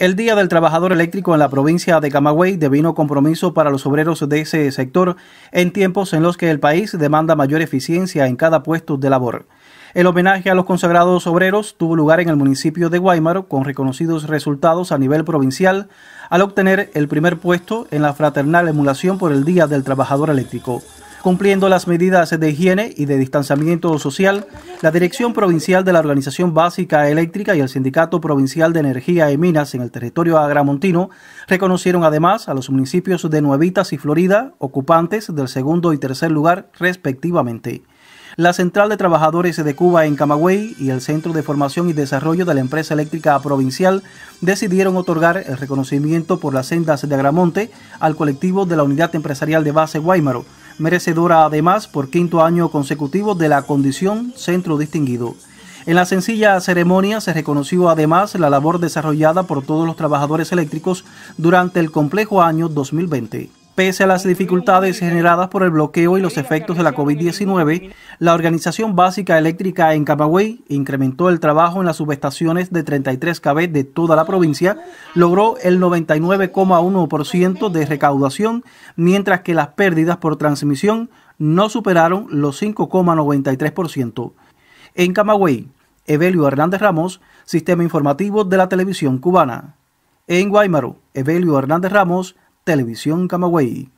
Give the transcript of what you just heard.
El Día del Trabajador Eléctrico en la provincia de Camagüey devino compromiso para los obreros de ese sector en tiempos en los que el país demanda mayor eficiencia en cada puesto de labor. El homenaje a los consagrados obreros tuvo lugar en el municipio de Guaymaro con reconocidos resultados a nivel provincial al obtener el primer puesto en la fraternal emulación por el Día del Trabajador Eléctrico. Cumpliendo las medidas de higiene y de distanciamiento social, la Dirección Provincial de la Organización Básica Eléctrica y el Sindicato Provincial de Energía y Minas en el territorio agramontino reconocieron además a los municipios de Nuevitas y Florida ocupantes del segundo y tercer lugar respectivamente. La Central de Trabajadores de Cuba en Camagüey y el Centro de Formación y Desarrollo de la Empresa Eléctrica Provincial decidieron otorgar el reconocimiento por las sendas de Agramonte al colectivo de la Unidad Empresarial de Base Guaymaro merecedora además por quinto año consecutivo de la condición Centro Distinguido. En la sencilla ceremonia se reconoció además la labor desarrollada por todos los trabajadores eléctricos durante el complejo año 2020. Pese a las dificultades generadas por el bloqueo y los efectos de la COVID-19, la Organización Básica Eléctrica en Camagüey incrementó el trabajo en las subestaciones de 33 KB de toda la provincia, logró el 99,1% de recaudación, mientras que las pérdidas por transmisión no superaron los 5,93%. En Camagüey, Evelio Hernández Ramos, Sistema Informativo de la Televisión Cubana. En Guaymaro, Evelio Hernández Ramos, Televisión Camagüey.